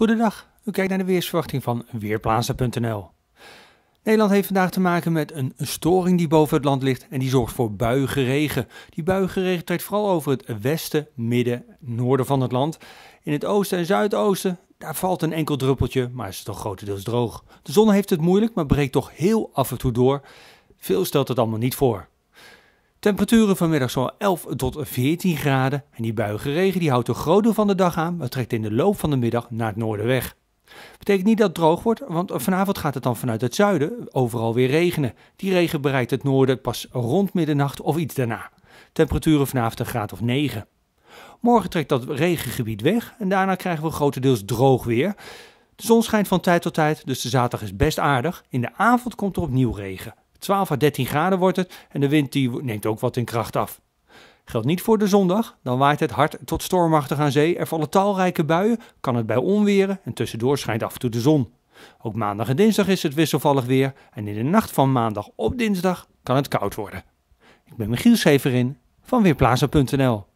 Goedendag, u kijkt naar de weersverwachting van Weerplaatsen.nl. Nederland heeft vandaag te maken met een storing die boven het land ligt en die zorgt voor buige regen. Die buige regen trekt vooral over het westen, midden, noorden van het land. In het oosten en zuidoosten, daar valt een enkel druppeltje, maar is toch grotendeels droog. De zon heeft het moeilijk, maar breekt toch heel af en toe door. Veel stelt het allemaal niet voor. Temperaturen vanmiddag zo'n 11 tot 14 graden en die buige die houdt de groot deel van de dag aan, maar trekt in de loop van de middag naar het noorden weg. Betekent niet dat het droog wordt, want vanavond gaat het dan vanuit het zuiden overal weer regenen. Die regen bereikt het noorden pas rond middernacht of iets daarna. Temperaturen vanavond een graad of 9. Morgen trekt dat regengebied weg en daarna krijgen we grotendeels droog weer. De zon schijnt van tijd tot tijd, dus de zaterdag is best aardig. In de avond komt er opnieuw regen. 12 à 13 graden wordt het en de wind die neemt ook wat in kracht af. Geldt niet voor de zondag, dan waait het hard tot stormachtig aan zee, er vallen talrijke buien, kan het bij onweren en tussendoor schijnt af en toe de zon. Ook maandag en dinsdag is het wisselvallig weer en in de nacht van maandag op dinsdag kan het koud worden. Ik ben Michiel Severin van Weerplaza.nl